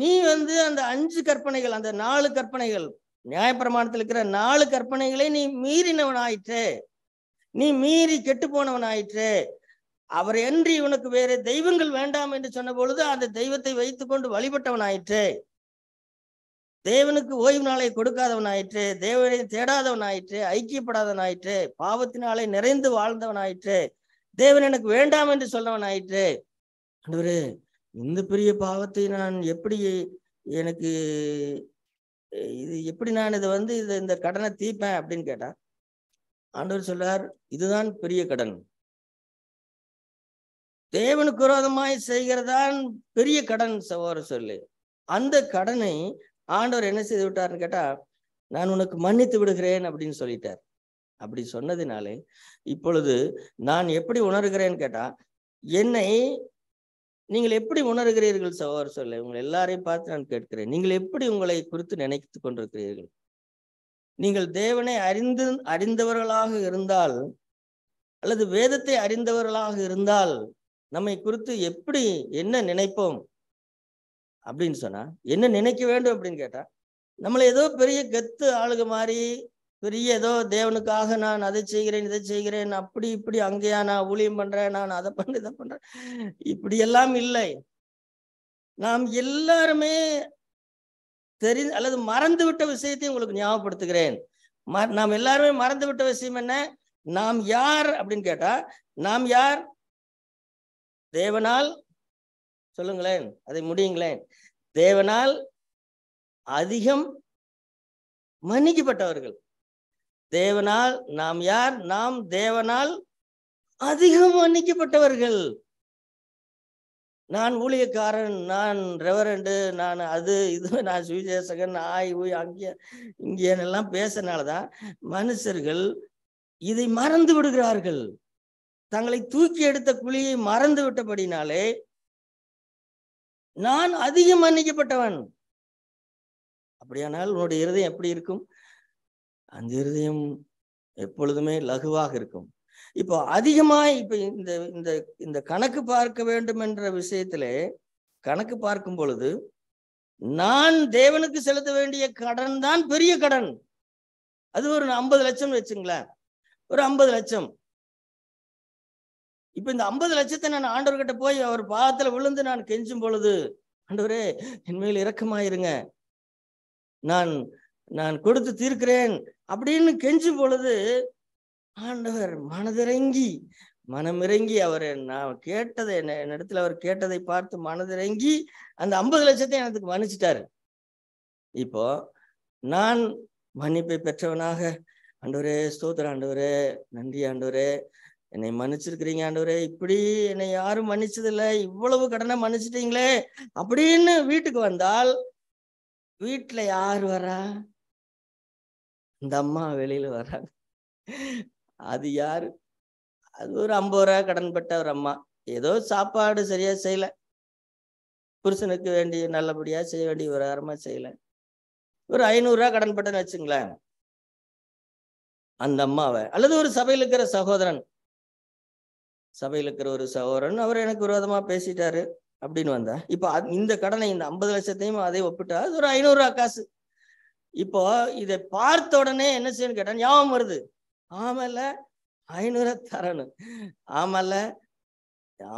நீ வந்து அந்த அஞ்சு கற்பனைகள் அந்த நாலு கற்பனைகள் நியாயப்பிரமாணத்தில் இருக்கிற நாலு கற்பனைகளை நீ மீறினவன் ஆயிற்று நீ மீறி கெட்டு போனவன் ஆயிற்று அவர் என்று இவனுக்கு வேற தெய்வங்கள் வேண்டாம் என்று சொன்ன பொழுது அந்த தெய்வத்தை வைத்துக்கொண்டு வழிபட்டவன் ஆயிற்று தேவனுக்கு ஓய்வு நாளை கொடுக்காதவன் ஆயிற்று தேவனை தேடாதவன் ஆயிற்று ஐக்கியப்படாதவன் ஆயிற்று பாவத்தினாலே நிறைந்து வாழ்ந்தவன் ஆயிற்று தேவன் எனக்கு வேண்டாம் என்று சொல்லவன் ஆயிற்று அன்று இந்த பெரிய பாவத்தை நான் எப்படி எனக்கு இது எப்படி நான் இதை வந்து இது இந்த கடனை தீப்பேன் அப்படின்னு கேட்டான் ஆண்டவர் சொல்றார் இதுதான் பெரிய கடன் தேவனுக்கு விரோதமாய் செய்கிறதான் பெரிய கடன் சவோர சொல்லு அந்த கடனை ஆண்டவர் என்ன செய்து விட்டாருன்னு கேட்டா நான் உனக்கு மன்னித்து விடுகிறேன் அப்படின்னு சொல்லிட்டார் அப்படி சொன்னதினாலே இப்பொழுது நான் எப்படி உணர்கிறேன்னு கேட்டா என்னை நீங்கள் எப்படி உணர்கிறீர்கள் சவோர சொல்ல உங்களை எல்லாரையும் பார்த்து நான் கேட்கிறேன் நீங்கள் எப்படி உங்களை குறித்து நினைத்து கொண்டிருக்கிறீர்கள் நீங்கள் தேவனை அறிந்து அறிந்தவர்களாக இருந்தால் அல்லது வேதத்தை அறிந்தவர்களாக இருந்தால் நம்மை குறித்து எப்படி என்ன நினைப்போம் அப்படின்னு சொன்னா என்ன நினைக்க வேண்டும் அப்படின்னு கேட்டா நம்மளை ஏதோ பெரிய கெத்து ஆளுக மாதிரி பெரிய ஏதோ தேவனுக்காக நான் அதை செய்கிறேன் இதை செய்கிறேன் அப்படி இப்படி அங்கேயா நான் ஊழியம் பண்றேன் நான் அதை பண்ண இதை பண்றேன் இப்படி எல்லாம் இல்லை நாம் எல்லாருமே தெரி அல்லது மறந்து விட்ட விஷயத்தையும் உங்களுக்கு ஞாபகப்படுத்துகிறேன் நாம் எல்லாருமே மறந்து விட்ட விஷயம் என்ன நாம் யார் அப்படின்னு கேட்டா நாம் யார் தேவனால் சொல்லுங்களேன் அதை முடியுங்களேன் தேவனால் அதிகம் மன்னிக்கப்பட்டவர்கள் தேவனால் நாம் யார் நாம் தேவனால் அதிகம் மன்னிக்கப்பட்டவர்கள் நான் ஊழியக்காரன் நான் ரெவரண்டு நான் அது இது நான் சுவிசேஷகன் ஆய் ஊய் அங்கே இங்கே எல்லாம் பேசுறதுனாலதான் மனுஷர்கள் இதை மறந்து விடுகிறார்கள் தங்களை தூக்கி எடுத்த குழியை மறந்து விட்டபடினாலே நான் அதிகம் மன்னிக்கப்பட்டவன் அப்படியானால் உன்னுடைய இருதயம் எப்படி இருக்கும் அந்த இருதயம் எப்பொழுதுமே லகுவாக இருக்கும் இப்போ அதிகமாய் இப்போ இந்த இந்த இந்த கணக்கு பார்க்க வேண்டும் என்ற விஷயத்திலே கணக்கு பார்க்கும் பொழுது நான் தேவனுக்கு செலுத்த வேண்டிய கடன் தான் பெரிய கடன் அது ஒரு ஐம்பது லட்சம் வச்சுங்களேன் ஒரு ஐம்பது லட்சம் இப்ப இந்த ஐம்பது லட்சத்தை நான் ஆண்டவர்கிட்ட போய் அவர் பாதத்துல விழுந்து நான் கெஞ்சும் பொழுது ஆண்டவரே என்மையில் இரக்கமாயிருங்க நான் நான் கொடுத்து தீர்க்கிறேன் அப்படின்னு கெஞ்சும் பொழுது ஆண்டவர் மனதிறங்கி மனமிறங்கி அவர் நான் கேட்டதை என்ன இடத்துல அவர் கேட்டதை பார்த்து மனதிறங்கி அந்த ஐம்பது லட்சத்தை எனக்கு மன்னிச்சிட்டாரு இப்போ நான் மன்னிப்பை பெற்றவனாக ஆண்டவரே ஸ்தோத்திர ஆண்டவரே நன்றி ஆண்டவரே என்னை மன்னிச்சிருக்கிறீங்க ஆண்டவரே இப்படி என்னை யாரும் மன்னிச்சதில்ல இவ்வளவு கடனை மன்னிச்சிட்டீங்களே அப்படின்னு வீட்டுக்கு வந்தால் வீட்டுல யார் வரா இந்த அம்மா வெளியில வராங்க அது யாரு அது ஒரு ஐம்பது ரூபா கடன் பட்ட ஒரு அம்மா ஏதோ சாப்பாடு சரியா செய்யல புருஷனுக்கு வேண்டிய நல்லபடியா செய்ய வேண்டிய ஒரு அறமா செய்யல ஒரு ஐநூறுரூவா கடன் பட்டன்னு வச்சுங்களேன் அந்த அம்மாவை அல்லது ஒரு சபையில் இருக்கிற சகோதரன் சபையில் இருக்கிற ஒரு சகோதரன் அவர் எனக்கு விரோதமா பேசிட்டாரு அப்படின்னு வந்தா இப்போ இந்த கடனை இந்த ஐம்பது லட்சத்தையும் அதை ஒப்பிட்டா அது ஒரு ஐநூறு ரூபா காசு இப்போ இதை பார்த்த உடனே என்ன செய்யணும் கேட்டா ஞாபகம் வருது ஆமல்ல ஐநூறு தரணும் ஆமல்ல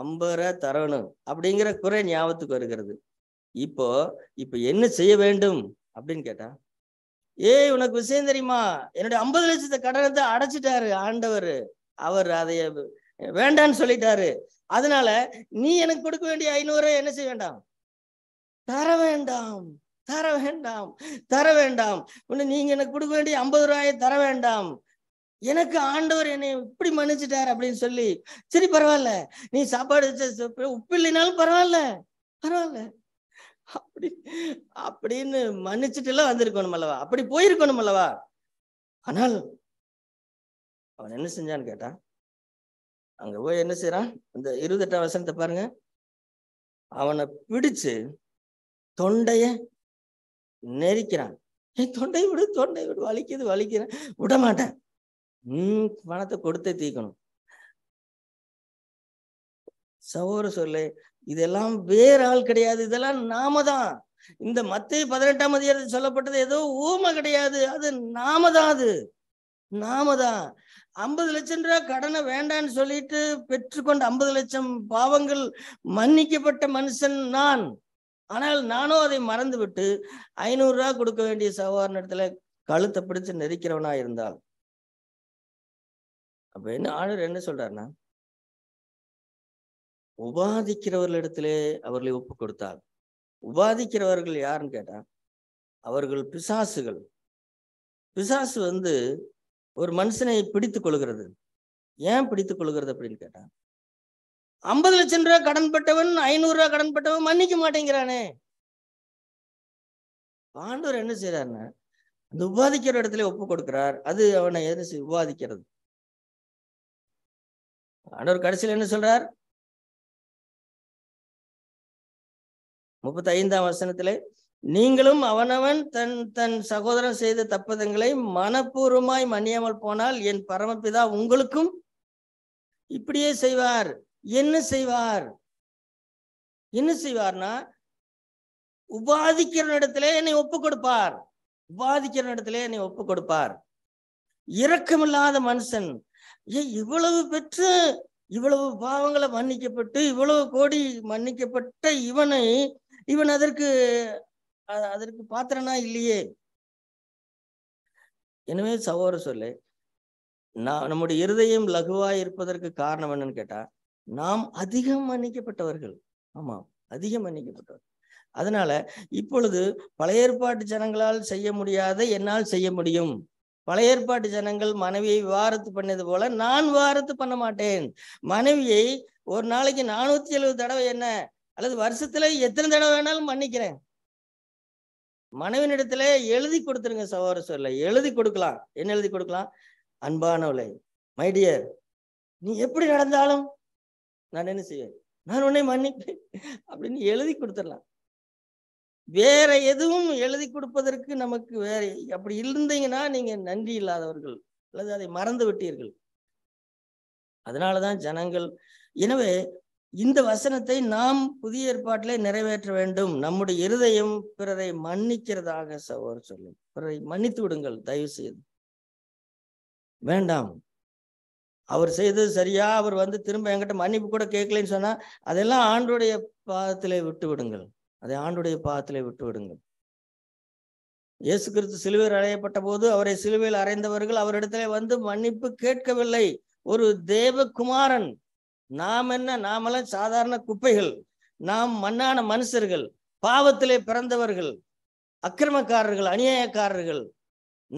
ஐம்பது ரூபா தரணும் அப்படிங்கிற குறை ஞாபகத்துக்கு வருகிறது இப்போ இப்போ என்ன செய்ய வேண்டும் அப்படின்னு கேட்டா ஏய் உனக்கு விஷயம் தெரியுமா என்னுடைய ஐம்பது லட்சத்தை கடனத்தை அடைச்சிட்டாரு ஆண்டவர் அவர் அதை வேண்டான்னு சொல்லிட்டாரு அதனால நீ எனக்கு கொடுக்க வேண்டிய ஐநூறு என்ன செய்ய வேண்டாம் தர வேண்டாம் தர வேண்டாம் தர வேண்டாம் ஒன்று நீங்க எனக்கு கொடுக்க வேண்டிய ஐம்பது ரூபாயை தர வேண்டாம் எனக்கு ஆண்டவர் என்னை இப்படி மன்னிச்சிட்டார் அப்படின்னு சொல்லி சரி பரவாயில்ல நீ சாப்பாடு உப்பு இல்லைனாலும் பரவாயில்ல பரவாயில்ல அப்படி அப்படின்னு மன்னிச்சுட்டு எல்லாம் வந்திருக்கணும் அல்லவா அப்படி போயிருக்கணும் அல்லவா ஆனால் அவன் என்ன செஞ்சான்னு கேட்டான் அங்க போய் என்ன செய்யறான் இந்த இருபத்தெட்டாம் வசனத்தை பாருங்க அவனை பிடிச்சு தொண்டைய நெரிக்கிறான் என் தொண்டை விடு தொண்டை விடு வலிக்குது வலிக்கிறேன் விட மாட்டேன் பணத்தை கொடுத்தே தீக்கணும் சவோர சொல்லு இதெல்லாம் வேற ஆள் கிடையாது இதெல்லாம் நாம தான் இந்த மத்திய பதினெட்டாம் மதியத்தில் சொல்லப்பட்டது ஏதோ ஊமை கிடையாது அது நாம தான் அது நாம தான் ஐம்பது லட்சம் ரூபாய் கடனை வேண்டான்னு சொல்லிட்டு பெற்றுக்கொண்ட ஐம்பது லட்சம் பாவங்கள் மன்னிக்கப்பட்ட மனுஷன் நான் ஆனால் நானும் அதை மறந்து மறந்துவிட்டு ஐநூறுரூவா கொடுக்க வேண்டிய இடத்துல கழுத்தை பிடிச்சு நெரிக்கிறவனா இருந்தால் அப்ப என்ன ஆளுநர் என்ன சொல்றாருன்னா உபாதிக்கிறவர்களிடத்திலே அவர்களை ஒப்பு கொடுத்தார் உபாதிக்கிறவர்கள் யாருன்னு கேட்டா அவர்கள் பிசாசுகள் பிசாசு வந்து ஒரு மனுஷனை பிடித்து கொள்கிறது ஏன் பிடித்து கொள்கிறது அப்படின்னு கேட்டான் ஐம்பது லட்சம் ரூபாய் கடன் பட்டவன் ஐநூறு ரூபாய் கடன் பட்டவன் மன்னிக்க மாட்டேங்கிறானே பாண்டவர் என்ன செய்யறாருன்னா அந்த உபாதிக்கிற இடத்துல ஒப்பு கொடுக்கிறார் அது அவனை எது உபாதிக்கிறது ஆண்டவர் கடைசியில் என்ன சொல்றார் முப்பத்தி ஐந்தாம் வசனத்திலே நீங்களும் அவனவன் தன் தன் சகோதரன் செய்த தப்பதங்களை மனப்பூர்வமாய் மன்னியாமல் போனால் என் பரமபிதா உங்களுக்கும் இப்படியே செய்வார் என்ன செய்வார் என்ன செய்வார்னா உபாதிக்கிற இடத்துல என்னை ஒப்பு கொடுப்பார் உபாதிக்கிற இடத்துல என்னை ஒப்பு கொடுப்பார் இரக்கமில்லாத மனுஷன் ஏ இவ்வளவு பெற்று இவ்வளவு பாவங்களை மன்னிக்கப்பட்டு இவ்வளவு கோடி மன்னிக்கப்பட்ட இவனை இவன் அதற்கு அதற்கு பாத்திரனா இல்லையே எனவே சகோதர சொல்லு நான் நம்முடைய இருதயம் லகுவா இருப்பதற்கு காரணம் என்னன்னு கேட்டா நாம் அதிகம் மன்னிக்கப்பட்டவர்கள் ஆமா அதிகம் மன்னிக்கப்பட்டவர் அதனால இப்பொழுது பழைய ஏற்பாட்டு ஜனங்களால் செய்ய முடியாத என்னால் செய்ய முடியும் பழைய ஏற்பாட்டு ஜனங்கள் மனைவியை விவாரத்து பண்ணது போல நான் விவாரத்து பண்ண மாட்டேன் மனைவியை ஒரு நாளைக்கு நானூத்தி எழுபது தடவை என்ன அல்லது வருஷத்துல எத்தனை தடவை வேணாலும் மன்னிக்கிறேன் மனைவினிடத்துல எழுதி கொடுத்துருங்க சகோதர சொல்ல எழுதி கொடுக்கலாம் என்ன எழுதி கொடுக்கலாம் அன்பானவளை மைடியர் நீ எப்படி நடந்தாலும் நான் என்ன செய்வேன் நான் உன்னை மன்னிப்பேன் அப்படின்னு எழுதி கொடுத்துடலாம் வேற எதுவும் எழுதி கொடுப்பதற்கு நமக்கு வேற அப்படி இருந்தீங்கன்னா நீங்க நன்றி இல்லாதவர்கள் அல்லது அதை மறந்து விட்டீர்கள் அதனாலதான் ஜனங்கள் எனவே இந்த வசனத்தை நாம் புதிய ஏற்பாட்டிலே நிறைவேற்ற வேண்டும் நம்முடைய இருதயம் பிறரை மன்னிக்கிறதாக சகோதரர் சொல்லும் பிறரை மன்னித்து விடுங்கள் தயவு செய்து வேண்டாம் அவர் செய்தது சரியா அவர் வந்து திரும்ப என்கிட்ட மன்னிப்பு கூட கேட்கலன்னு சொன்னா அதெல்லாம் ஆண்டுடைய பாதத்திலே விட்டு விடுங்கள் அதை ஆண்டுடைய பாதத்திலே விட்டு விடுங்கள் இயேசு கிறிஸ்து சிலுவையில் அறையப்பட்ட போது அவரை சிலுவையில் அறைந்தவர்கள் அவரிடத்திலே வந்து மன்னிப்பு கேட்கவில்லை ஒரு தேவகுமாரன் நாம் என்ன நாமெல்லாம் சாதாரண குப்பைகள் நாம் மண்ணான மனுஷர்கள் பாவத்திலே பிறந்தவர்கள் அக்கிரமக்காரர்கள் அநியாயக்காரர்கள்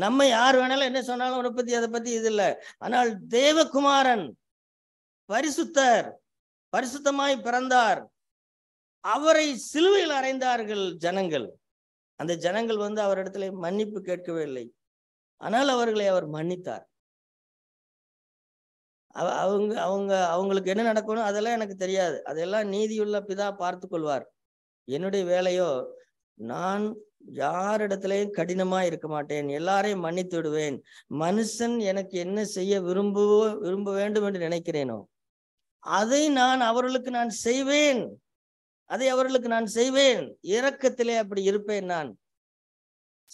நம்ம யார் வேணாலும் என்ன சொன்னாலும் உன்னை பத்தி அதை பத்தி இது இல்லை ஆனால் தேவகுமாரன் பரிசுத்தர் பரிசுத்தமாய் பிறந்தார் அவரை சிலுவையில் அறைந்தார்கள் ஜனங்கள் அந்த ஜனங்கள் வந்து அவரிடத்துல மன்னிப்பு கேட்கவே இல்லை ஆனால் அவர்களை அவர் மன்னித்தார் அவங்க அவங்க அவங்களுக்கு என்ன நடக்கணும் அதெல்லாம் எனக்கு தெரியாது அதெல்லாம் நீதியுள்ள பிதா பார்த்து கொள்வார் என்னுடைய வேலையோ நான் யாரிடத்துலையும் கடினமா இருக்க மாட்டேன் எல்லாரையும் மன்னித்து விடுவேன் மனுஷன் எனக்கு என்ன செய்ய விரும்புவோ விரும்ப வேண்டும் என்று நினைக்கிறேனோ அதை நான் அவர்களுக்கு நான் செய்வேன் அதை அவர்களுக்கு நான் செய்வேன் இரக்கத்திலே அப்படி இருப்பேன் நான்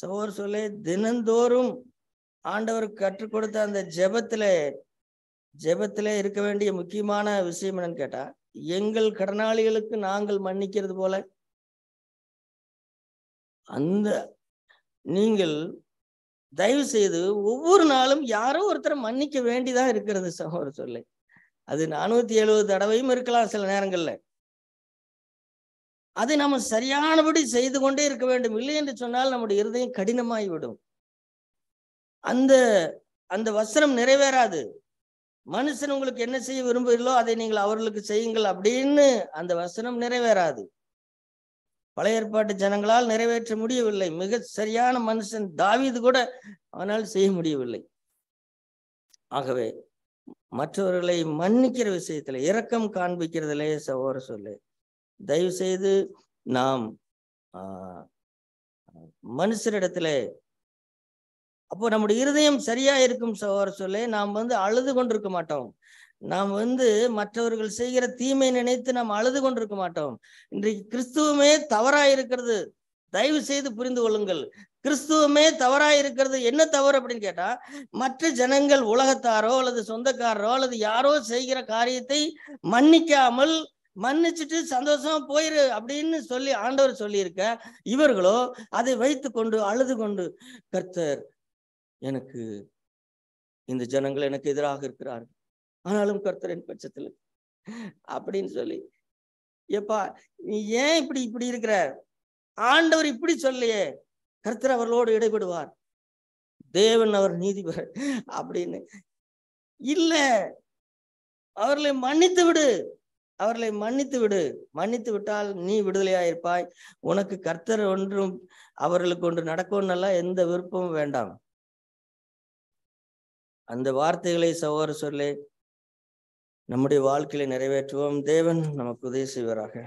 சோர் சொல்லே தினந்தோறும் ஆண்டவர் கற்றுக் கொடுத்த அந்த ஜெபத்திலே ஜெபத்தில் இருக்க வேண்டிய முக்கியமான விஷயம் என்னன்னு கேட்டா எங்கள் கடனாளிகளுக்கு நாங்கள் மன்னிக்கிறது போல அந்த நீங்கள் தயவு செய்து ஒவ்வொரு நாளும் யாரோ ஒருத்தரை மன்னிக்க வேண்டியதா இருக்கிறது சகோதர சொல்லை அது நானூத்தி எழுபது தடவையும் இருக்கலாம் சில நேரங்கள்ல அதை நம்ம சரியானபடி செய்து கொண்டே இருக்க வேண்டும் இல்லை என்று சொன்னால் நம்முடைய இருதயம் கடினமாகிவிடும் அந்த அந்த வசனம் நிறைவேறாது மனுஷன் உங்களுக்கு என்ன செய்ய விரும்புகிறீர்களோ அதை நீங்கள் அவர்களுக்கு செய்யுங்கள் அப்படின்னு அந்த வசனம் நிறைவேறாது பழைய ஏற்பாட்டு ஜனங்களால் நிறைவேற்ற முடியவில்லை மிக சரியான மனுஷன் தாவிது கூட அவனால் செய்ய முடியவில்லை ஆகவே மற்றவர்களை மன்னிக்கிற விஷயத்துல இரக்கம் காண்பிக்கிறதுலே சகோர சொல்லு தயவு செய்து நாம் ஆஹ் மனுஷரிடத்துல அப்போ நம்முடைய இருதயம் சரியா இருக்கும் சொல்லி நாம் வந்து அழுது கொண்டிருக்க மாட்டோம் நாம் வந்து மற்றவர்கள் செய்கிற தீமை நினைத்து நாம் அழுது கொண்டிருக்க மாட்டோம் இன்றைக்கு கிறிஸ்துவமே தவறா இருக்கிறது தயவு செய்து புரிந்து கொள்ளுங்கள் கிறிஸ்துவமே தவறா இருக்கிறது என்ன தவறு அப்படின்னு கேட்டா மற்ற ஜனங்கள் உலகத்தாரோ அல்லது சொந்தக்காரரோ அல்லது யாரோ செய்கிற காரியத்தை மன்னிக்காமல் மன்னிச்சுட்டு சந்தோஷமா போயிரு அப்படின்னு சொல்லி ஆண்டவர் சொல்லியிருக்க இவர்களோ அதை வைத்து கொண்டு அழுது கொண்டு கர்த்தர் எனக்கு இந்த ஜனங்கள் எனக்கு எதிராக இருக்கிறார்கள் ஆனாலும் கர்த்தர் என் பட்சத்தில் அப்படின்னு சொல்லி எப்பா நீ ஏன் இப்படி இப்படி இருக்கிற ஆண்டவர் இப்படி சொல்லியே கர்த்தர் அவர்களோடு இடைபடுவார் தேவன் அவர் நீதிபர் அப்படின்னு இல்ல அவர்களை மன்னித்து விடு அவர்களை மன்னித்து விடு மன்னித்து விட்டால் நீ விடுதலையாயிருப்பாய் உனக்கு கர்த்தர் ஒன்றும் அவர்களுக்கு ஒன்று எல்லாம் எந்த விருப்பமும் வேண்டாம் அந்த வார்த்தைகளை சகோதர சொல்லி நம்முடைய வாழ்க்கையில நிறைவேற்றுவோம் தேவன் நமக்கு உதவி செய்வராக